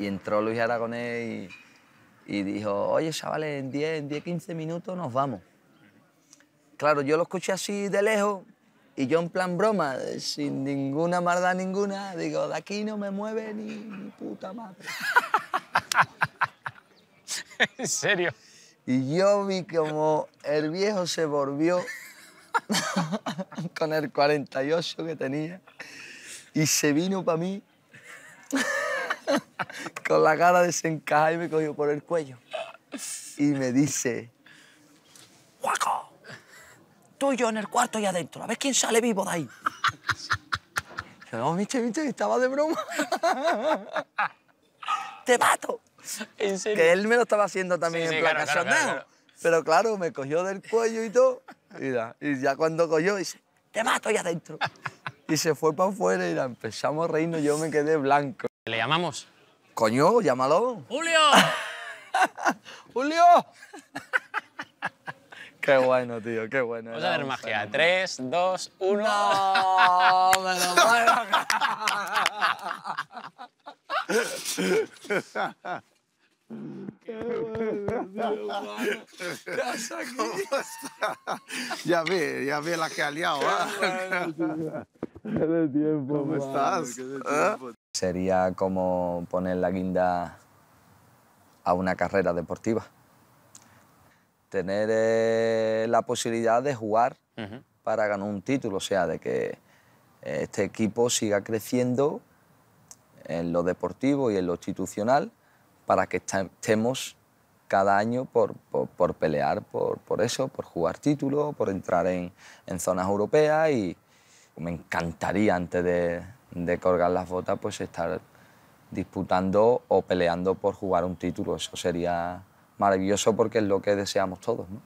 Y entró Luis Aragonés y, dijo, oye, chavales, en 10, en 10, 15 minutos nos vamos. Claro, yo lo escuché así de lejos y yo en plan broma, sin ninguna maldad ninguna, digo, de aquí no me mueve ni, ni puta madre. ¿En serio? Y yo vi como el viejo se volvió con el 48 que tenía y se vino para mí con la cara desencajada y me cogió por el cuello. Y me dice, Guaco, tú y yo en el cuarto y adentro, a ver quién sale vivo de ahí. Yo, no, Miche, Miche, estaba de broma. Te mato. ¿En serio? Que él me lo estaba haciendo también en plan Pero claro, me cogió del cuello y todo. Y, ya cuando cogió, dice, te mato y adentro. Y se fue para afuera y empezamos a reírnos, yo me quedé blanco. ¿Le llamamos? Coño, llámalo. ¡Julio! ¡Julio! Qué bueno, tío, qué bueno. Vamos a ver magia. Tres, dos, uno. ¡Me lo Ya Ya ve, ya ve la que ha liado. ¿ah? Qué ¿Ah? tiempo. ¿Cómo estás? Sería como poner la guinda a una carrera deportiva. Tener eh, la posibilidad de jugar para ganar un título, o sea, de que eh, este equipo siga creciendo en lo deportivo y en lo institucional para que estemos cada año por, pelear por, eso, por jugar títulos, por entrar en zonas europeas y me encantaría antes de, de colgar las botas, pues estar disputando o peleando por jugar un título. Eso sería maravilloso porque es lo que deseamos todos.